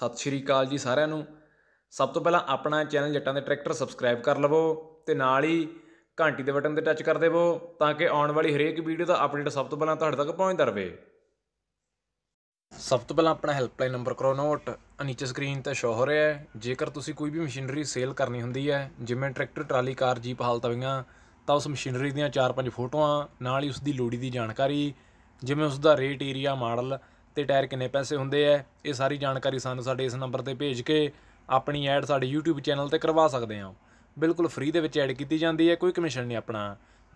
ਸਤਿ ਸ਼੍ਰੀ ਅਕਾਲ ਜੀ ਸਾਰਿਆਂ ਨੂੰ ਸਭ ਤੋਂ ਪਹਿਲਾਂ ਆਪਣਾ ਚੈਨਲ ਜੱਟਾਂ ਦੇ ਟਰੈਕਟਰ ਸਬਸਕ੍ਰਾਈਬ ਕਰ ਲਵੋ ਤੇ ਨਾਲ ਹੀ ਘੰਟੀ ਦੇ ਬਟਨ ਤੇ ਟੱਚ ਕਰ ਦੇਵੋ ਤਾਂ ਕਿ ਆਉਣ ਵਾਲੀ ਹਰੇਕ ਵੀਡੀਓ ਦਾ ਅਪਡੇਟ ਸਭ ਤੋਂ ਪਹਿਲਾਂ ਤੁਹਾਡੇ ਤੱਕ ਪਹੁੰਚਦਾ ਰਹੇ ਸਭ ਤੋਂ ਪਹਿਲਾਂ ਆਪਣਾ ਹੈਲਪਲਾਈਨ ਨੰਬਰ ਕਰੋ ਨੋਟ ਨੀਚੇ ਸਕਰੀਨ ਤੇ ਸ਼ੋ ਹੋ ਰਿਹਾ ਹੈ ਜੇਕਰ ਤੁਸੀਂ ਕੋਈ ਵੀ ਮਸ਼ੀਨਰੀ ਸੇਲ ਕਰਨੀ ਹੁੰਦੀ ਹੈ ਜਿਵੇਂ ਟਰੈਕਟਰ ਟਰਾਲੀ ਕਾਰ ਜੀਪ ਹਾਲ ਤਵੀਆਂ ਤਾਂ ਉਸ ਮਸ਼ੀਨਰੀ ਦੀਆਂ 4-5 ਫੋਟੋਆਂ ਨਾਲ ਹੀ ਉਸ ਦੀ ਲੋੜੀ ਦੀ ਜਾਣਕਾਰੀ ਜਿਵੇਂ ਉਸ ਦਾ ਰੇਟ ਏਰੀਆ ਮਾਡਲ ਤੇ ਟਾਇਰ ਕਿੰਨੇ ਪੈਸੇ ਹੁੰਦੇ ਆ ਇਹ ਸਾਰੀ ਜਾਣਕਾਰੀ ਸਾਨੂੰ ਸਾਡੇ ਇਸ ਨੰਬਰ ਤੇ ਭੇਜ ਕੇ ਆਪਣੀ ਐਡ ਸਾਡੇ YouTube ਚੈਨਲ ਤੇ ਕਰਵਾ ਸਕਦੇ ਆ ਬਿਲਕੁਲ ਫ੍ਰੀ ਦੇ ਵਿੱਚ ਐਡ ਕੀਤੀ ਜਾਂਦੀ ਹੈ ਕੋਈ ਕਮਿਸ਼ਨ ਨਹੀਂ ਆਪਣਾ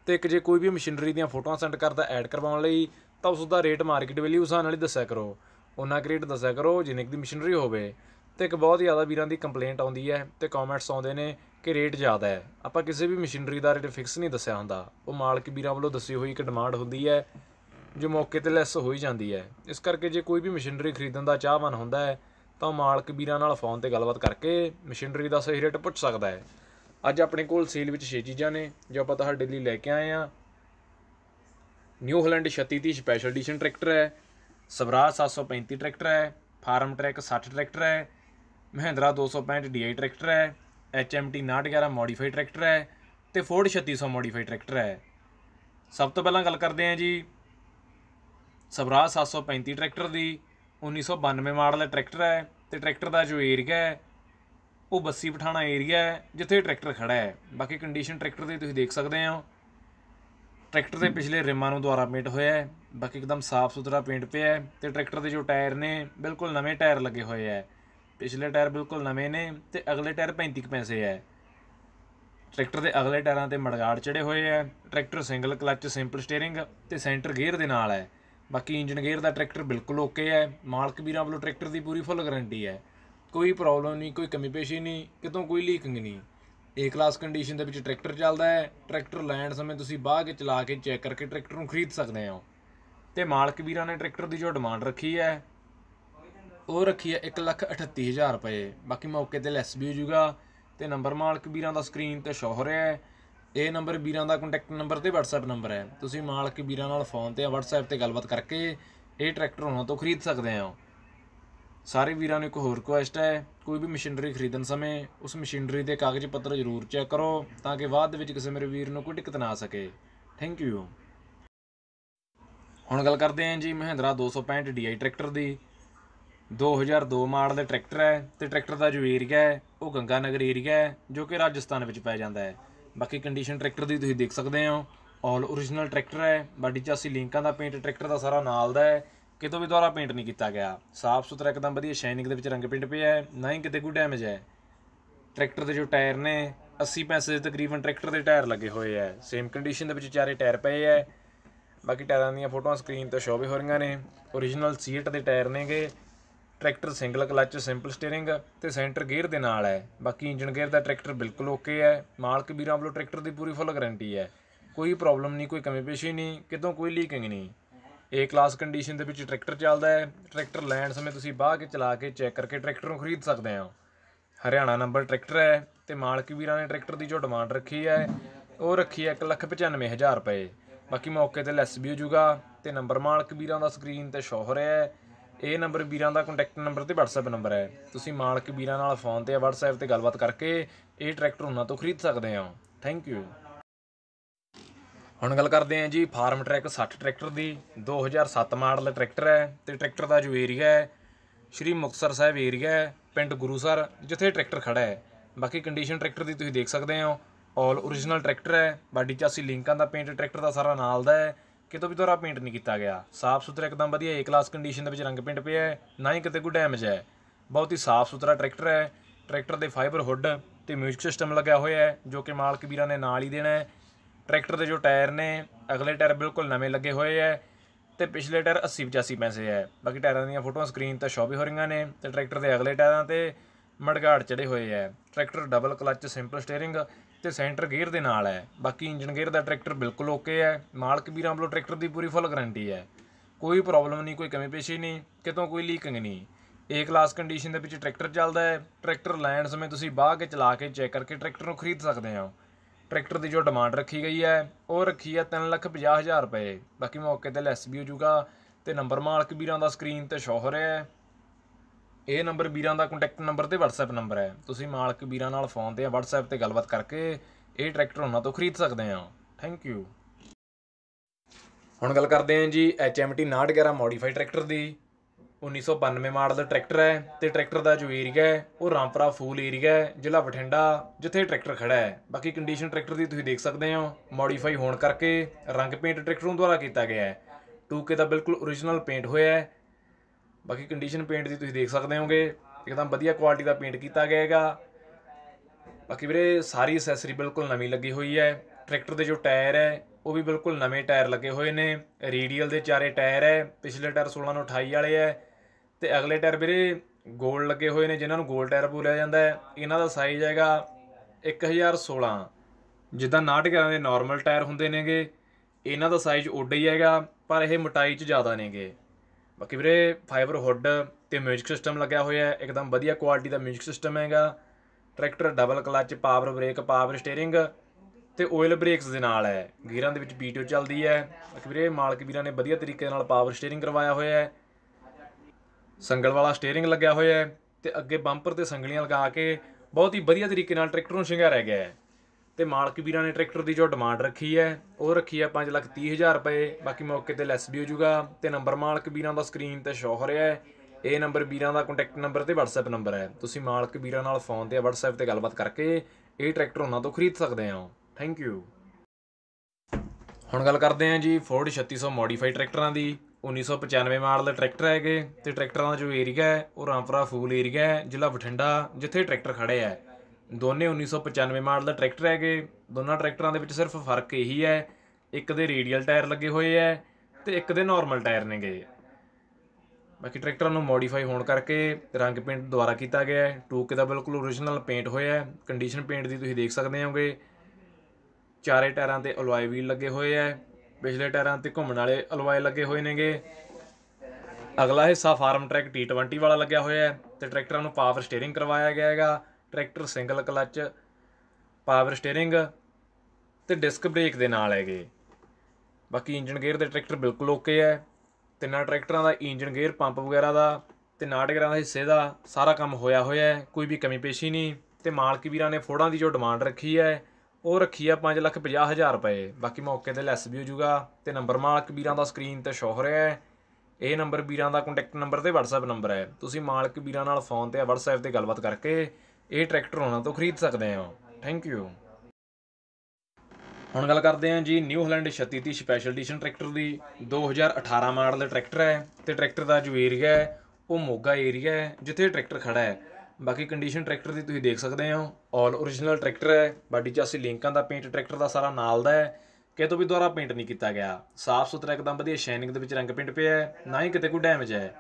ਤੇ ਇੱਕ ਜੇ ਕੋਈ ਵੀ ਮਸ਼ੀਨਰੀ ਦੀਆਂ ਫੋਟੋਆਂ ਸੈਂਡ ਕਰਦਾ ਐਡ ਕਰਵਾਉਣ ਲਈ ਤਾਂ ਉਸ ਦਾ ਰੇਟ ਮਾਰਕੀਟ ਵੈਲਿਊ ਸਾਨੂੰ ਨਾਲ ਹੀ ਦੱਸਿਆ ਕਰੋ ਉਹਨਾਂ ਰੇਟ ਦੱਸਿਆ ਕਰੋ ਜਿੰਨੇ ਦੀ ਮਸ਼ੀਨਰੀ ਹੋਵੇ ਤੇ ਇੱਕ ਬਹੁਤ ਜ਼ਿਆਦਾ ਵੀਰਾਂ ਦੀ ਕੰਪਲੇਂਟ ਆਉਂਦੀ ਹੈ ਤੇ ਕਮੈਂਟਸ ਆਉਂਦੇ ਨੇ ਕਿ ਰੇਟ ਜ਼ਿਆਦਾ ਹੈ ਆਪਾਂ ਕਿਸੇ ਵੀ ਮਸ਼ੀਨਰੀ ਦਾ ਰੇਟ ਫਿਕਸ ਨਹੀਂ ਦੱਸਿਆ ਹੁੰਦਾ ਉਹ ਮਾਲਕ ਵੀਰਾਂ ਵੱਲੋਂ ਦੱਸੀ ਹੋਈ ਇੱਕ ਡਿਮਾਂਡ ਹੁੰਦੀ ਹੈ ਜੋ ਮੌਕੇ ਤੇ ਲੈਸ ਹੋਈ ਜਾਂਦੀ ਹੈ ਇਸ ਕਰਕੇ ਜੇ ਕੋਈ ਵੀ ਮਸ਼ੀਨਰੀ ਖਰੀਦਣ ਦਾ ਚਾਹਵਾਨ ਹੁੰਦਾ ਹੈ ਤਾਂ ਮਾਲਕ ਵੀਰਾਂ ਨਾਲ ਫੋਨ ਤੇ ਗੱਲਬਾਤ ਕਰਕੇ ਮਸ਼ੀਨਰੀ ਦਾ ਸਹੀ ਰੇਟ ਪੁੱਛ ਸਕਦਾ ਹੈ ਅੱਜ ਆਪਣੇ ਕੋਲ ਸੇਲ ਵਿੱਚ 6 ਚੀਜ਼ਾਂ ਨੇ ਜੋ ਆਪਾਂ ਤੁਹਾਡੇ ਲਈ ਲੈ ਕੇ ਆਏ ਆ New Holland 3630 special edition tractor ਹੈ ਸਵਰਾਜ 735 ਟਰੈਕਟਰ ਹੈ ਫਾਰਮ ਟਰੈਕ 60 ਟਰੈਕਟਰ ਹੈ ਮਹਿੰਦਰਾ 265 ਡੀਆਈ ਟਰੈਕਟਰ ਹੈ HMT 911 ਮੋਡੀਫਾਈਡ ਟਰੈਕਟਰ ਹੈ ਤੇ ਫੋਰਡ 3600 ਮੋਡੀਫਾਈਡ ਟਰੈਕਟਰ ਹੈ ਸਭ ਤੋਂ ਪਹਿਲਾਂ ਗੱਲ ਕਰਦੇ ਹਾਂ ਜੀ ਸਬਰਾ 735 ਟਰੈਕਟਰ ਦੀ 1992 ਮਾਡਲ ਟਰੈਕਟਰ ਹੈ ਤੇ ਟਰੈਕਟਰ ਦਾ ਜੋ ਏਰੀਆ ਹੈ ਉਹ ਬੱਸੀ ਪਠਾਣਾ ਏਰੀਆ ਹੈ ਜਿੱਥੇ ਟਰੈਕਟਰ ਖੜਾ ਹੈ ਬਾਕੀ ਕੰਡੀਸ਼ਨ ਟਰੈਕਟਰ ਦੀ ਤੁਸੀਂ ਦੇਖ ਸਕਦੇ ਹੋ ਟਰੈਕਟਰ ਦੇ ਪਿਛਲੇ ਰਿਮਾਂ ਨੂੰ ਦੁਆਰਾ ਪੇਂਟ ਹੋਇਆ ਹੈ ਬਾਕੀ ਇੱਕਦਮ ਸਾਫ਼ ਸੁਥਰਾ ਪੇਂਟ ਪਿਆ ਹੈ ਤੇ ਟਰੈਕਟਰ ਦੇ ਜੋ ਟਾਇਰ ਨੇ ਬਿਲਕੁਲ ਨਵੇਂ ਟਾਇਰ ਲੱਗੇ ਹੋਏ ਹੈ ਪਿਛਲੇ ਟਾਇਰ ਬਿਲਕੁਲ ਨਵੇਂ ਨੇ ਤੇ ਅਗਲੇ ਟਾਇਰ 35 ਪੈਸੇ ਹੈ ਟਰੈਕਟਰ ਦੇ ਅਗਲੇ ਟਾਇਰਾਂ ਤੇ ਮੜਗਾੜ ਚੜੇ ਹੋਏ ਹੈ tractor single clutch simple steering ਤੇ ਸੈਂਟਰ ਗੇਅਰ ਦੇ ਨਾਲ ਹੈ ਬਾਕੀ ਇੰਜਨ ਗੇਅਰ ਦਾ ਟਰੈਕਟਰ ਬਿਲਕੁਲ ਓਕੇ ਹੈ ਮਾਲਕ ਵੀਰਾਂ ਵੱਲੋਂ ਟਰੈਕਟਰ ਦੀ ਪੂਰੀ ਫੁੱਲ ਗਾਰੰਟੀ ਹੈ ਕੋਈ ਪ੍ਰੋਬਲਮ ਨਹੀਂ ਕੋਈ ਕਮੀ ਪੇਸ਼ੀ ਨਹੀਂ ਕਿਤੋਂ ਕੋਈ ਲੀਕਿੰਗ ਨਹੀਂ ਏ ਕਲਾਸ ਕੰਡੀਸ਼ਨ ਦੇ ਵਿੱਚ ਟਰੈਕਟਰ ਚੱਲਦਾ ਹੈ ਟਰੈਕਟਰ ਲੈਣ ਸਮੇਂ ਤੁਸੀਂ ਬਾਹਰ ਕੇ ਚਲਾ ਕੇ ਚੈੱਕ ਕਰਕੇ ਟਰੈਕਟਰ ਨੂੰ ਖਰੀਦ ਸਕਦੇ ਹੋ ਤੇ ਮਾਲਕ ਵੀਰਾਂ ਨੇ ਟਰੈਕਟਰ ਦੀ ਜੋ ਡਿਮਾਂਡ ਰੱਖੀ ਹੈ ਉਹ ਰੱਖੀ ਹੈ 138000 ਰੁਪਏ ਬਾਕੀ ਮੌਕੇ ਤੇ ਲੈਸ ਵੀ ਹੋ ਜਾਊਗਾ ਤੇ ਨੰਬਰ ਮਾਲਕ ਵੀਰਾਂ ਦਾ ਸਕਰੀਨ ਤੇ ਸ਼ੋਅ ਹੋ ਰਿਹਾ ਹੈ ਇਹ ਨੰਬਰ ਵੀਰਾਂ ਦਾ ਕੰਟੈਕਟ ਨੰਬਰ ਤੇ WhatsApp ਨੰਬਰ ਹੈ ਤੁਸੀਂ ਮਾਲਕ ਵੀਰਾਂ ਨਾਲ ਫੋਨ ਤੇ WhatsApp ਤੇ ਗੱਲਬਾਤ ਕਰਕੇ ਇਹ ਟਰੈਕਟਰ ਉਹਨਾਂ ਤੋਂ ਖਰੀਦ ਸਕਦੇ ਹੋ ਸਾਰੇ ਵੀਰਾਂ ਨੂੰ ਇੱਕ ਹੋਰ ਰਿਕੁਐਸਟ ਹੈ ਕੋਈ ਵੀ ਮਸ਼ੀਨਰੀ ਖਰੀਦਣ ਸਮੇਂ ਉਸ ਮਸ਼ੀਨਰੀ ਦੇ ਕਾਗਜ਼ ਪੱਤਰ ਜ਼ਰੂਰ ਚੈੱਕ ਕਰੋ ਤਾਂ ਕਿ ਬਾਅਦ ਵਿੱਚ ਕਿਸੇ ਮੇਰੇ ਵੀਰ ਨੂੰ ਕੋਈ ਦਿੱਕਤ ਨਾ ਆ ਸਕੇ ਥੈਂਕ ਯੂ ਹੁਣ ਗੱਲ ਕਰਦੇ ਹਾਂ ਜੀ ਮਹਿੰਦਰਾ 265 DI ਟਰੈਕਟਰ ਦੀ 2002 ਮਾਡਲ ਦਾ ਟਰੈਕਟਰ ਹੈ ਤੇ ਟਰੈਕਟਰ ਦਾ ਜੋ ਏਰੀਆ ਹੈ ਉਹ ਗੰਗਾ ਨਗਰ ਏਰੀਆ ਹੈ ਜੋ ਕਿ ਰਾਜਸਥਾਨ ਵਿੱਚ ਪੈ ਜਾਂਦਾ ਹੈ ਬਾਕੀ ਕੰਡੀਸ਼ਨ ਟਰੈਕਟਰ ਦੀ ਤੁਸੀਂ ਦੇਖ ਸਕਦੇ ਹੋ ਆਲ origignal ਟਰੈਕਟਰ ਹੈ ਬਾਡੀ ਚਾਸੀ ਲਿੰਕਾਂ ਦਾ ਪੇਂਟ ਟਰੈਕਟਰ ਦਾ ਸਾਰਾ ਨਾਲ ਦਾ ਹੈ ਕਿਤੋਂ ਵੀ ਦੁਆਰਾ ਪੇਂਟ ਨਹੀਂ ਕੀਤਾ ਗਿਆ ਸਾਫ਼ ਸੁਥਰਾ ਇੱਕਦਮ ਵਧੀਆ ਸ਼ਾਈਨਿੰਗ ਦੇ ਵਿੱਚ ਰੰਗ ਪੇਂਟ ਪਿਆ ਹੈ ਨਾ ਹੀ ਕਿਤੇ ਕੋਈ ਡੈਮੇਜ ਹੈ ਟਰੈਕਟਰ ਦੇ ਜੋ ਟਾਇਰ ਨੇ 80 ਪੈਸੇ ਦੇ ਤਕਰੀਬਨ ਟਰੈਕਟਰ ਦੇ ਟਾਇਰ ਲੱਗੇ ਹੋਏ ਹੈ ਸੇਮ ਕੰਡੀਸ਼ਨ ਦੇ ਵਿੱਚ ਚਾਰੇ ਟਾਇਰ ਪਏ ਹੈ ਬਾਕੀ ਟਾਇਰਾਂ ਦੀਆਂ ਫੋਟੋਆਂ ਸਕਰੀਨ ਤੇ ਸ਼ੋਅ ਵੀ ਹੋ ਰਹੀਆਂ ਨੇ origignal ਸੀਟ ਦੇ ਟਾਇਰ ਨੇਗੇ tractor single clutch simple steering ਤੇ ਸੈਂਟਰ ਗੇਅਰ ਦੇ ਨਾਲ ਹੈ ਬਾਕੀ ਇੰਜਨ ਗੇਅਰ ਦਾ ਟਰੈਕਟਰ ਬਿਲਕੁਲ ਓਕੇ ਹੈ ਮਾਲਕ ਵੀਰਾਂ ਵੱਲੋਂ ਟਰੈਕਟਰ ਦੀ ਪੂਰੀ ਫੁੱਲ ਗਾਰੰਟੀ ਹੈ ਕੋਈ ਪ੍ਰੋਬਲਮ ਨਹੀਂ ਕੋਈ ਕਮੀ ਪੇਸ਼ੀ ਨਹੀਂ ਕਿਤੋਂ ਕੋਈ ਲੀਕਿੰਗ ਨਹੀਂ ਏ ਕਲਾਸ ਕੰਡੀਸ਼ਨ ਦੇ ਵਿੱਚ ਟਰੈਕਟਰ ਚੱਲਦਾ ਹੈ ਟਰੈਕਟਰ ਲੈਣ ਸਮੇਂ ਤੁਸੀਂ ਬਾਹਰ ਕੇ ਚਲਾ ਕੇ ਚੈੱਕ ਕਰਕੇ ਟਰੈਕਟਰ ਨੂੰ ਖਰੀਦ ਸਕਦੇ ਹੋ ਹਰਿਆਣਾ ਨੰਬਰ ਟਰੈਕਟਰ ਹੈ ਤੇ ਮਾਲਕ ਵੀਰਾਂ ਨੇ ਟਰੈਕਟਰ ਦੀ ਜੋ ਡਿਮਾਂਡ ਰੱਖੀ ਹੈ ਉਹ ਰੱਖੀ ਹੈ 195000 ਰੁਪਏ ਬਾਕੀ ਮੌਕੇ ਤੇ ਲੈਸ ਵੀ ਹੋ ਜਾਊਗਾ ਤੇ ਨੰਬਰ ਮਾਲਕ ਵੀਰਾਂ ਦਾ ਸਕਰੀਨ ਤੇ ਸ਼ੋਅ ਹੋ ਰਿਹਾ ਹੈ ਇਹ ਨੰਬਰ ਵੀਰਾਂ ਦਾ ਕੰਟੈਕਟ ਨੰਬਰ ਤੇ WhatsApp ਨੰਬਰ ਹੈ ਤੁਸੀਂ ਮਾਲਕ ਵੀਰਾਂ ਨਾਲ ਫੋਨ ਤੇ ਜਾਂ WhatsApp ਤੇ ਗੱਲਬਾਤ ਕਰਕੇ ਇਹ ਟਰੈਕਟਰ ਉਹਨਾਂ ਤੋਂ ਖਰੀਦ ਸਕਦੇ ਹੋ ਥੈਂਕ ਯੂ ਹੁਣ ਗੱਲ ਕਰਦੇ ਹਾਂ ਜੀ ਫਾਰਮ ਟਰੈਕ 60 ਟਰੈਕਟਰ ਦੀ 2007 ਮਾਡਲ ਟਰੈਕਟਰ ਹੈ ਤੇ ਟਰੈਕਟਰ ਦਾ ਜੋ ਏਰੀਆ ਹੈ ਸ਼੍ਰੀ ਮੁਕਸਰ ਸਾਹਿਬ ਏਰੀਆ ਹੈ ਪਿੰਡ ਗੁਰੂਸਰ ਜਿੱਥੇ ਟਰੈਕਟਰ ਖੜਾ ਹੈ ਬਾਕੀ ਕੰਡੀਸ਼ਨ ਟਰੈਕਟਰ ਦੀ ਤੁਸੀਂ ਦੇਖ ਸਕਦੇ ਹੋ ਆਲ origignal ਟਰੈਕਟਰ ਹੈ ਬਾਡੀ ਚਾਸੀ ਲਿੰਕਾਂ ਦਾ ਪੇਂਟ ਟਰੈਕਟਰ ਦਾ ਸਾਰਾ ਨਾਲ ਦਾ ਹੈ ਕਿਤੋਂ ਵੀ ਦੁਆਰਾ ਪੇਂਟ ਨਹੀਂ ਕੀਤਾ ਗਿਆ ਸਾਫ ਸੁਥਰਾ ਇੱਕਦਮ ਵਧੀਆ ਏ ਕਲਾਸ ਕੰਡੀਸ਼ਨ ਦੇ ਵਿੱਚ ਰੰਗ ਪੇਂਟ ਪਿਆ ਹੈ ਨਾ ਹੀ ਕਿਤੇ ਕੋਈ ਡੈਮੇਜ ਹੈ ਬਹੁਤ ਹੀ ਸਾਫ ਸੁਥਰਾ ਟਰੈਕਟਰ ਹੈ ਟਰੈਕਟਰ ਦੇ ਫਾਈਬਰ ਹੁੱਡ ਤੇ ਮਿਊਜ਼ਿਕ ਸਿਸਟਮ ਲੱਗਿਆ ਹੋਇਆ ਹੈ ਜੋ ਕਿ ਮਾਲਕ ਵੀਰਾਂ ਨੇ ਨਾਲ ਹੀ ਦੇਣਾ ਹੈ ਟਰੈਕਟਰ ਦੇ ਜੋ ਟਾਇਰ ਨੇ ਅਗਲੇ ਟਾਇਰ ਬਿਲਕੁਲ ਨਵੇਂ ਲੱਗੇ ਹੋਏ ਹੈ ਤੇ ਪਿਛਲੇ ਟਾਇਰ 80 85 ਪੈਸੇ ਹੈ ਬਾਕੀ ਟਾਇਰਾਂ ਦੀਆਂ ਫੋਟੋਆਂ ਸਕਰੀਨ ਤੇ ਸ਼ੋਅ ਵੀ ਹੋ ਰਹੀਆਂ ਨੇ ਤੇ ਟਰੈਕਟਰ ਦੇ ਅਗਲੇ ਟਾਇਰਾਂ ਤੇ ਮੜਗਾੜ ਚੜੇ ਹੋਏ ਹੈ tractor double clutch simple steering ਤੇ ਸੈਂਟਰ ਗੇਅਰ ਦੇ ਨਾਲ ਹੈ ਬਾਕੀ ਇੰਜਨ ਗੇਅਰ ਦਾ ਟਰੈਕਟਰ ਬਿਲਕੁਲ ਓਕੇ ਹੈ ਮਾਲਕ ਵੀਰਾਂ ਵੱਲੋਂ ਟਰੈਕਟਰ ਦੀ ਪੂਰੀ ਫੁੱਲ ਗਾਰੰਟੀ ਹੈ ਕੋਈ ਪ੍ਰੋਬਲਮ ਨਹੀਂ ਕੋਈ ਕਮੀ ਪੇਸ਼ੀ ਨਹੀਂ ਕਿਤੋਂ ਕੋਈ ਲੀਕਿੰਗ ਨਹੀਂ ਏ ਕਲਾਸ ਕੰਡੀਸ਼ਨ ਦੇ ਵਿੱਚ ਟਰੈਕਟਰ ਚੱਲਦਾ ਹੈ ਟਰੈਕਟਰ ਲੈਣ ਸਮੇਂ ਤੁਸੀਂ ਬਾਹ ਕੇ ਚਲਾ ਕੇ ਚੈੱਕ ਕਰਕੇ ਟਰੈਕਟਰ ਨੂੰ ਖਰੀਦ ਸਕਦੇ ਹੋ ਟਰੈਕਟਰ ਦੀ ਜੋ ਡਿਮਾਂਡ ਰੱਖੀ ਗਈ ਹੈ ਉਹ ਰੱਖੀ ਹੈ 350000 ਰੁਪਏ ਬਾਕੀ ਮੌਕੇ ਤੇ ਲੈਸ ਵੀ ਹੋ ਜਾਊਗਾ ਤੇ ਨੰਬਰ ਮਾਲਕ ਵੀਰਾਂ ਦਾ ਸਕਰੀਨ ਤੇ ਸ਼ੋਅ ਹੋ ਰਿਹਾ ਹੈ ਇਹ ਨੰਬਰ ਵੀਰਾਂ ਦਾ ਕੰਟੈਕਟ ਨੰਬਰ ਤੇ WhatsApp ਨੰਬਰ ਹੈ ਤੁਸੀਂ ਮਾਲਕ ਵੀਰਾਂ ਨਾਲ ਫੋਨ ਤੇ ਜਾਂ WhatsApp ਤੇ ਗੱਲਬਾਤ ਕਰਕੇ ਇਹ ਟਰੈਕਟਰ ਉਹਨਾਂ ਤੋਂ ਖਰੀਦ ਸਕਦੇ ਆ ਥੈਂਕ ਯੂ ਹੁਣ ਗੱਲ ਕਰਦੇ ਆਂ ਜੀ HMT 911 ਮੋਡੀਫਾਈ ਟਰੈਕਟਰ ਦੀ 1992 ਮਾਡਲ ਟਰੈਕਟਰ ਹੈ ਤੇ ਟਰੈਕਟਰ ਦਾ ਜੋ ਏਰੀਆ ਹੈ ਉਹ ਰਾਮਪਰਾ ਫੂਲ ਏਰੀਆ ਹੈ ਜ਼ਿਲ੍ਹਾ ਬਠਿੰਡਾ ਜਿੱਥੇ ਟਰੈਕਟਰ ਖੜਾ ਹੈ ਬਾਕੀ ਕੰਡੀਸ਼ਨ ਟਰੈਕਟਰ ਦੀ ਤੁਸੀਂ ਦੇਖ ਸਕਦੇ ਹੋ ਮੋਡੀਫਾਈ ਹੋਣ ਕਰਕੇ ਰੰਗ ਪੇਂਟ ਟਰੈਕਟਰ ਨੂੰ ਦੁਆਰਾ ਕੀਤਾ ਗਿਆ ਹੈ 2K ਦਾ ਬਿਲਕੁਲ origignal ਪੇਂਟ ਹੋਇਆ ਹੈ ਬਾਕੀ ਕੰਡੀਸ਼ਨ ਪੇਂਟ ਦੀ ਤੁਸੀਂ ਦੇਖ ਸਕਦੇ ਹੋਗੇ ਇੱਕਦਮ ਵਧੀਆ ਕੁਆਲਿਟੀ ਦਾ ਪੇਂਟ ਕੀਤਾ ਗਿਆ ਹੈਗਾ ਬਾਕੀ ਵੀਰੇ ਸਾਰੀ ਅਸੈਸਰੀ ਬਿਲਕੁਲ ਨਵੀਂ ਲੱਗੀ ਹੋਈ ਹੈ ਟਰੈਕਟਰ ਦੇ ਜੋ ਟਾਇਰ ਹੈ ਉਹ ਵੀ ਬਿਲਕੁਲ ਨਵੇਂ ਟਾਇਰ ਲੱਗੇ ਹੋਏ ਨੇ ਰੇਡੀਅਲ ਦੇ ਚਾਰੇ ਟਾਇਰ ਹੈ ਪਿਛਲੇ ਟਾਇਰ 16 ਨੂੰ 28 ਵਾਲੇ ਹੈ ਤੇ ਅਗਲੇ ਟਾਇਰ ਵੀਰੇ ਗੋਲ ਲੱਗੇ ਹੋਏ ਨੇ ਜਿਨ੍ਹਾਂ ਨੂੰ ਗੋਲ ਟਾਇਰ ਬੋਲਿਆ ਜਾਂਦਾ ਹੈ ਇਹਨਾਂ ਦਾ ਸਾਈਜ਼ ਹੈਗਾ 1016 ਜਿੱਦਾਂ 69 ਗ੍ਰਾਮ ਦੇ ਨਾਰਮਲ ਟਾਇਰ ਹੁੰਦੇ ਨੇਗੇ ਇਹਨਾਂ ਦਾ ਸਾਈਜ਼ ਓਡਾ ਹੀ ਹੈਗਾ ਪਰ ਇਹ ਮੋਟਾਈ 'ਚ ਜ਼ਿਆਦਾ ਨੇਗੇ ਬਾਕੀ ਵੀਰੇ ਫਾਈਬਰ ਹੁੱਡ ਤੇ 뮤직 ਸਿਸਟਮ ਲੱਗਿਆ ਹੋਇਆ ਹੈ ਇੱਕਦਮ ਵਧੀਆ ਕੁਆਲਿਟੀ ਦਾ 뮤직 ਸਿਸਟਮ ਹੈਗਾ tractor double clutch power brake power steering ਤੇ ਆਇਲ ਬ੍ਰੇਕਸ ਦੇ ਨਾਲ ਹੈ ਗੀਰਾਂ ਦੇ ਵਿੱਚ ਬੀਟੋ ਚੱਲਦੀ ਹੈ ਬਾਕੀ ਵੀਰੇ ਮਾਲਕ ਵੀਰਾਂ ਨੇ ਵਧੀਆ ਤਰੀਕੇ ਨਾਲ ਪਾਵਰ ਸਟੀering ਕਰਵਾਇਆ ਹੋਇਆ ਹੈ ਸੰਗਲ ਵਾਲਾ ਸਟੀering ਲੱਗਿਆ ਹੋਇਆ ਹੈ ਤੇ ਅੱਗੇ ਬੰਪਰ ਤੇ ਸੰਗਲੀਆਂ ਲਗਾ ਕੇ ਬਹੁਤ ਹੀ ਵਧੀਆ ਤਰੀਕੇ ਨਾਲ ਟਰੈਕਟਰ ਨੂੰ ਸ਼ਿੰਗਾਰਿਆ ਗਿਆ ਹੈ ਤੇ ਮਾਲਕ ਵੀਰਾਂ ਨੇ ਟਰੈਕਟਰ ਦੀ ਜੋ ਡਿਮਾਂਡ ਰੱਖੀ ਹੈ ਉਹ ਰੱਖੀ ਹੈ 5 ਲੱਖ 30 ਹਜ਼ਾਰ ਰੁਪਏ ਬਾਕੀ ਮੌਕੇ ਤੇ ਲੈਸ ਵੀ ਹੋ ਜਾਊਗਾ ਤੇ ਨੰਬਰ ਮਾਲਕ ਵੀਰਾਂ ਦਾ ਸਕਰੀਨ ਤੇ ਸ਼ੋ ਹੋ ਰਿਹਾ ਹੈ ਇਹ ਨੰਬਰ ਵੀਰਾਂ ਦਾ ਕੰਟੈਕਟ ਨੰਬਰ ਤੇ WhatsApp ਨੰਬਰ ਹੈ ਤੁਸੀਂ ਮਾਲਕ ਵੀਰਾਂ ਨਾਲ ਫੋਨ ਤੇ WhatsApp ਤੇ ਗੱਲਬਾਤ ਕਰਕੇ ਇਹ ਟਰੈਕਟਰ ਉਹਨਾਂ ਤੋਂ ਖਰੀਦ ਸਕਦੇ ਹੋ ਥੈਂਕ ਯੂ ਹੁਣ ਗੱਲ ਕਰਦੇ ਹਾਂ ਜੀ ਫੋਰਡ 3600 ਮੋਡੀਫਾਈ ਟਰੈਕਟਰਾਂ ਦੀ 1995 ਮਾਡਲ ਟਰੈਕਟਰ ਹੈਗੇ ਤੇ ਟਰੈਕਟਰਾਂ ਦਾ ਜੋ ਏਰੀਆ ਹੈ ਉਹ ਰਾਮਪੁਰਾ ਫੂਲ ਏਰੀਆ ਹੈ ਜ਼ਿਲ੍ਹਾ ਬਠਿੰਡਾ ਜਿੱਥੇ ਟਰੈਕਟਰ ਖੜੇ ਹੈ ਦੋਨੇ 1995 ਮਾਡਲ ਦਾ ਟਰੈਕਟਰ ਹੈਗੇ ਦੋਨਾਂ ਟਰੈਕਟਰਾਂ ਦੇ ਵਿੱਚ ਸਿਰਫ ਫਰਕ ਇਹੀ ਹੈ ਇੱਕ ਦੇ ਰੇਡੀਅਲ ਟਾਇਰ ਲੱਗੇ ਹੋਏ ਐ ਤੇ ਇੱਕ ਦੇ ਨਾਰਮਲ ਟਾਇਰ ਨੇ ਗਏ ਬਾਕੀ ਟਰੈਕਟਰ ਨੂੰ ਮੋਡੀਫਾਈ ਹੋਣ ਕਰਕੇ ਰੰਗ ਪੇਂਟ ਦੁਆਰਾ ਕੀਤਾ ਗਿਆ ਹੈ ਟੂਕੇ ਦਾ ਬਿਲਕੁਲ origignal ਪੇਂਟ ਹੋਇਆ ਹੈ ਕੰਡੀਸ਼ਨ ਪੇਂਟ ਦੀ ਤੁਸੀਂ ਦੇਖ ਸਕਦੇ ਹੋਗੇ ਚਾਰੇ ਟਾਇਰਾਂ ਤੇ ਅਲੋਏ ਵੀਲ ਲੱਗੇ ਹੋਏ ਐ ਪਿਛਲੇ ਟਾਇਰਾਂ ਤੇ ਘੁੰਮਣ ਵਾਲੇ ਅਲੋਏ ਲੱਗੇ ਹੋਏ ਨੇਗੇ ਅਗਲਾ ਹਿੱਸਾ ਫਾਰਮ ਟਰੈਕ T20 ਵਾਲਾ ਲੱਗਿਆ ਹੋਇਆ ਹੈ ਤੇ ਟਰੈਕਟਰਾਂ ਨੂੰ ਪਾਵਰ ਸਟੀering ਕਰਵਾਇਆ ਗਿਆ ਹੈਗਾ tractor single clutch power steering ਤੇ ਡਿਸਕ ਬ੍ਰੇਕ ਦੇ ਨਾਲ ਹੈਗੇ ਬਾਕੀ ਇੰਜਨ ਗੇਅਰ ਦੇ ਟਰੈਕਟਰ ਬਿਲਕੁਲ ਓਕੇ ਹੈ ਤਿੰਨਾਂ ਟਰੈਕਟਰਾਂ ਦਾ ਇੰਜਨ ਗੇਅਰ ਪੰਪ ਵਗੈਰਾ ਦਾ ਤੇ ਨਾਟਗਰਾਂ ਦਾ ਹਿੱਸੇ ਦਾ ਸਾਰਾ ਕੰਮ ਹੋਇਆ ਹੋਇਆ ਹੈ ਕੋਈ ਵੀ ਕਮੀ ਪੇਸ਼ੀ ਨਹੀਂ ਤੇ ਮਾਲਕ ਵੀਰਾਂ ਨੇ ਫੋੜਾਂ ਦੀ ਜੋ ਡਿਮਾਂਡ ਰੱਖੀ ਹੈ ਉਹ ਰੱਖੀ ਆ 550000 ਰੁਪਏ ਬਾਕੀ ਮੌਕੇ ਤੇ ਲੈਸ ਵੀ ਹੋ ਜਾਊਗਾ ਤੇ ਨੰਬਰ ਮਾਲਕ ਵੀਰਾਂ ਦਾ ਸਕਰੀਨ ਤੇ ਸ਼ੋਅ ਹੋ ਰਿਹਾ ਹੈ ਇਹ ਨੰਬਰ ਵੀਰਾਂ ਦਾ ਕੰਟੈਕਟ ਨੰਬਰ ਤੇ WhatsApp ਨੰਬਰ ਹੈ ਤੁਸੀਂ ਮਾਲਕ ਵੀਰਾਂ ਨਾਲ ਫੋਨ ਤੇ WhatsApp ਤੇ ਗੱਲਬਾਤ ਕਰਕੇ ਇਹ ਟਰੈਕਟਰ ਹੋਣਾ ਤੋਂ ਖਰੀਦ ਸਕਦੇ ਹੋ ਥੈਂਕ ਯੂ ਹੁਣ ਗੱਲ ਕਰਦੇ ਆ ਜੀ New Holland 3630 special edition tractor ਦੀ 2018 ਮਾਡਲ ਦਾ ਟਰੈਕਟਰ ਹੈ ਤੇ ਟਰੈਕਟਰ ਦਾ ਜੋ ਏਰੀਆ ਹੈ ਉਹ ਮੋਗਾ ਏਰੀਆ ਹੈ ਜਿੱਥੇ ਟਰੈਕਟਰ ਖੜਾ ਹੈ ਬਾਕੀ ਕੰਡੀਸ਼ਨ ਟਰੈਕਟਰ ਦੀ ਤੁਸੀਂ ਦੇਖ ਸਕਦੇ ਹੋ ਆਲ origignal ਟਰੈਕਟਰ ਹੈ ਬਾਡੀ ਚਾਸੀ ਲਿੰਕਾਂ ਦਾ ਪੇਂਟ ਟਰੈਕਟਰ ਦਾ ਸਾਰਾ ਨਾਲ ਦਾ ਹੈ ਤੋਂ ਵੀ ਦੁਆਰਾ ਪੇਂਟ ਨਹੀਂ ਕੀਤਾ ਗਿਆ ਸਾਫ਼ ਸੁਥਰਾ ਇੱਕਦਮ ਵਧੀਆ ਸ਼ਾਈਨਿੰਗ ਦੇ ਵਿੱਚ ਰੰਗ ਪੇਂਟ ਪਿਆ ਹੈ ਨਾ ਹੀ ਕਿਤੇ ਕੋਈ ਡੈਮੇਜ ਹੈ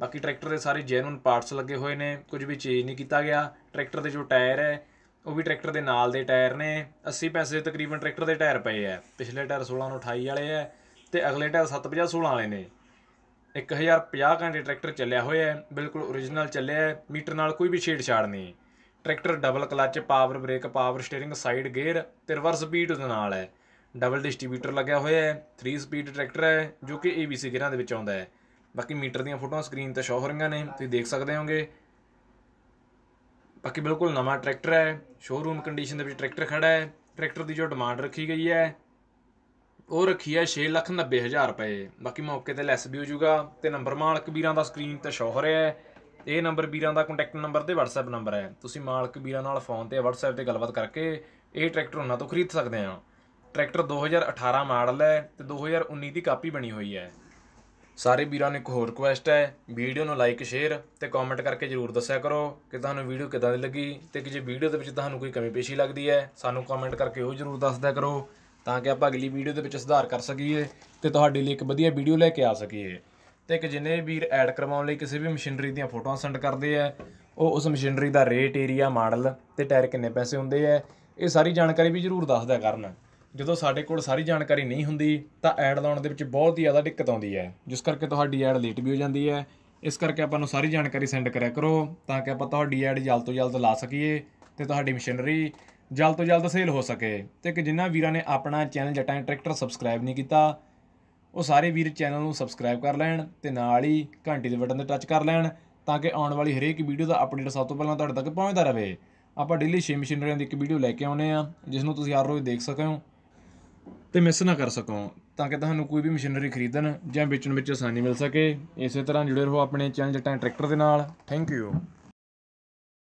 ਬਾਕੀ ਟਰੈਕਟਰ ਦੇ ਸਾਰੇ ਜੈਨੂਨ ਪਾਰਟਸ ਲੱਗੇ ਹੋਏ ਨੇ ਕੁਝ ਵੀ ਚੇਂਜ ਨਹੀਂ ਕੀਤਾ ਗਿਆ ਟਰੈਕਟਰ ਦੇ ਜੋ ਟਾਇਰ ਹੈ ਉਹ ਵੀ ਟਰੈਕਟਰ ਦੇ ਨਾਲ ਦੇ ਟਾਇਰ ਨੇ 80 ਪੈਸੇ ਦੇ ਤਕਰੀਬਨ ਟਰੈਕਟਰ ਦੇ ਟਾਇਰ ਪਏ ਆ ਪਿਛਲੇ ਟਾਇਰ 16 ਨੂੰ 28 ਵਾਲੇ ਆ ਤੇ ਅਗਲੇ ਟਾਇਰ 750 16 ਵਾਲੇ ਨੇ 1050 ਘੰਟੇ ਟਰੈਕਟਰ ਚੱਲਿਆ ਹੋਇਆ ਹੈ ਬਿਲਕੁਲ origignal ਚੱਲਿਆ ਹੈ ਮੀਟਰ ਨਾਲ ਕੋਈ ਵੀ ਛੇੜਛਾੜ ਨਹੀਂ tractor double clutch power brake power steering side gear ਤੇ ਰਿਵਰਸ ਬੀਟ ਦੇ ਨਾਲ ਹੈ ਡਬਲ ਡਿਸਟ੍ਰੀਬਿਊਟਰ ਲੱਗਿਆ ਹੋਇਆ ਹੈ 3 ਸਪੀਡ ਟਰੈਕਟਰ ਹੈ ਜੋ ਕਿ ABC ਗੇਅਰਾਂ ਦੇ ਵਿੱਚ ਆਉਂਦਾ ਹੈ ਬਾਕੀ ਮੀਟਰ ਦੀਆਂ ਫੋਟੋਆਂ ਸਕਰੀਨ ਤੇ ਸ਼ੋ ਹੋ ਰਹੀਆਂ ਨੇ ਤੁਸੀਂ ਦੇਖ ਸਕਦੇ ਹੋਗੇ ਬਾਕੀ ਬਿਲਕੁਲ ਨਵਾਂ ਟਰੈਕਟਰ ਹੈ ਸ਼ੋਰੂਮ ਕੰਡੀਸ਼ਨ ਦੇ ਵਿੱਚ ਟਰੈਕਟਰ ਖੜਾ ਹੈ ਟਰੈਕਟਰ ਦੀ ਜੋ ਡਿਮਾਂਡ ਰੱਖੀ ਗਈ ਹੈ ਉਹ ਰੱਖੀ ਹੈ 690000 ਰੁਪਏ ਬਾਕੀ ਮੌਕੇ ਤੇ ਲੈਸ ਵੀ ਹੋ ਜਾਊਗਾ ਤੇ ਨੰਬਰ ਮਾਲਕ ਵੀਰਾਂ ਦਾ ਸਕਰੀਨ ਤੇ ਸ਼ੋ ਹੋ ਰਿਹਾ ਹੈ ਇਹ ਨੰਬਰ ਵੀਰਾਂ ਦਾ ਕੰਟੈਕਟ ਨੰਬਰ ਤੇ WhatsApp ਨੰਬਰ ਹੈ ਤੁਸੀਂ ਮਾਲਕ ਵੀਰਾਂ ਨਾਲ ਫੋਨ ਤੇ WhatsApp ਤੇ ਗੱਲਬਾਤ ਕਰਕੇ ਇਹ ਟਰੈਕਟਰ ਉਹਨਾਂ ਤੋਂ ਖਰੀਦ ਸਕਦੇ ਆ ਟਰੈਕਟਰ 2018 ਮਾਡਲ ਹੈ ਤੇ 2019 ਦੀ ਕਾਪੀ ਬਣੀ ਹੋਈ ਹੈ ਸਾਰੇ ਵੀਰਾਂ ਨੂੰ ਇੱਕ ਹੋਰ ਰਿਕੁਐਸਟ ਹੈ ਵੀਡੀਓ ਨੂੰ ਲਾਈਕ ਸ਼ੇਅਰ ਤੇ ਕਮੈਂਟ ਕਰਕੇ ਜਰੂਰ ਦੱਸਿਆ ਕਰੋ ਕਿ ਤੁਹਾਨੂੰ ਵੀਡੀਓ ਕਿਦਾਂ ਦੀ ਲੱਗੀ ਤੇ ਕਿ ਜੇ ਵੀਡੀਓ ਦੇ ਵਿੱਚ ਤੁਹਾਨੂੰ ਕੋਈ ਕਮੀ ਪੇਸ਼ੀ ਲੱਗਦੀ ਹੈ ਸਾਨੂੰ ਕਮੈਂਟ ਕਰਕੇ ਉਹ ਜਰੂਰ ਦੱਸਦਿਆ ਕਰੋ ਤਾਂ ਕਿ ਆਪਾਂ ਅਗਲੀ ਵੀਡੀਓ ਦੇ ਵਿੱਚ ਸੁਧਾਰ ਕਰ ਸਕੀਏ ਤੇ ਤੁਹਾਡੇ ਲਈ ਇੱਕ ਵਧੀਆ ਵੀਡੀਓ ਲੈ ਕੇ ਆ ਸਕੀਏ ਤੇ ਕਿ ਜਿੰਨੇ ਵੀਰ ਐਡ ਕਰਵਾਉਣ ਲਈ ਕਿਸੇ ਵੀ ਮਸ਼ੀਨਰੀ ਦੀਆਂ ਫੋਟੋਆਂ ਸੈਂਡ ਕਰਦੇ ਆ ਉਹ ਉਸ ਮਸ਼ੀਨਰੀ ਦਾ ਰੇਟ ਏਰੀਆ ਮਾਡਲ ਤੇ ਟਾਇਰ ਕਿੰਨੇ ਪੈਸੇ ਹੁੰਦੇ ਆ ਇਹ ਸਾਰੀ ਜਾਣਕਾਰੀ ਵੀ ਜਰੂਰ ਦੱਸਦਿਆ ਕਰਨ ਜਦੋਂ ਸਾਡੇ ਕੋਲ ਸਾਰੀ ਜਾਣਕਾਰੀ ਨਹੀਂ ਹੁੰਦੀ ਤਾਂ ਐਡ ਲਾਉਣ ਦੇ ਵਿੱਚ ਬਹੁਤ ਹੀ ਜ਼ਿਆਦਾ ਦਿੱਕਤ ਆਉਂਦੀ ਹੈ ਜਿਸ ਕਰਕੇ ਤੁਹਾਡੀ ਐਡ ਲੇਟ ਵੀ ਹੋ ਜਾਂਦੀ ਹੈ ਇਸ ਕਰਕੇ ਆਪਾਂ ਨੂੰ ਸਾਰੀ ਜਾਣਕਾਰੀ ਸੈਂਡ ਕਰਿਆ ਕਰੋ ਤਾਂ ਕਿ ਆਪਾਂ ਤੁਹਾਡੀ ਐਡ ਜਲਦ ਤੋਂ ਜਲਦ ਲਾ ਸਕੀਏ ਤੇ ਤੁਹਾਡੀ ਮਸ਼ੀਨਰੀ ਜਲਦ ਤੋਂ ਜਲਦ ਸੇਲ ਹੋ ਸਕੇ ਤੇ ਕਿ ਜਿਨ੍ਹਾਂ ਵੀਰਾਂ ਨੇ ਆਪਣਾ ਚੈਨਲ ਜਟਾਂ ਟਰੈਕਟਰ ਸਬਸਕ੍ਰਾਈਬ ਨਹੀਂ ਕੀਤਾ ਉਹ ਸਾਰੇ ਵੀਰ ਚੈਨਲ ਨੂੰ ਸਬਸਕ੍ਰਾਈਬ ਕਰ ਲੈਣ ਤੇ ਨਾਲ ਹੀ ਘੰਟੀ ਦੇ ਬਟਨ ਤੇ ਟੱਚ ਕਰ ਲੈਣ ਤਾਂ ਕਿ ਆਉਣ ਵਾਲੀ ਹਰੇਕ ਵੀਡੀਓ ਦਾ ਅਪਡੇਟ ਸਭ ਤੋਂ ਪਹਿਲਾਂ ਤੁਹਾਡੇ ਤੱਕ ਪਹੁੰਚਦਾ ਰਹੇ ਆਪਾਂ ਡੇਲੀ 6 ਮਸ਼ੀਨਰੀਆਂ ਦੀ ਇੱਕ ਵੀਡੀਓ ਲੈ ਕੇ ਆਉਨੇ ਆ ਜਿਸ ਨੂੰ ਤੁਸੀਂ ਹਰ ਰੋਜ਼ ਦੇਖ ਸਕਦੇ ਹੋ ਤੇ ਮਿਸ ਨਾ ਕਰ ਸਕੋ ਤਾਂ ਕਿ ਤੁਹਾਨੂੰ ਕੋਈ ਵੀ ਮਸ਼ੀਨਰੀ ਖਰੀਦਣ ਜਾਂ ਵੇਚਣ ਵਿੱਚ ਆਸਾਨੀ ਮਿਲ ਸਕੇ ਇਸੇ ਤਰ੍ਹਾਂ ਜੁੜੇ ਰਹੋ ਆਪਣੇ ਚੈਨਲ ਜੱਟਾਂ ਟਰੈਕਟਰ ਦੇ ਨਾਲ ਥੈਂਕ ਯੂ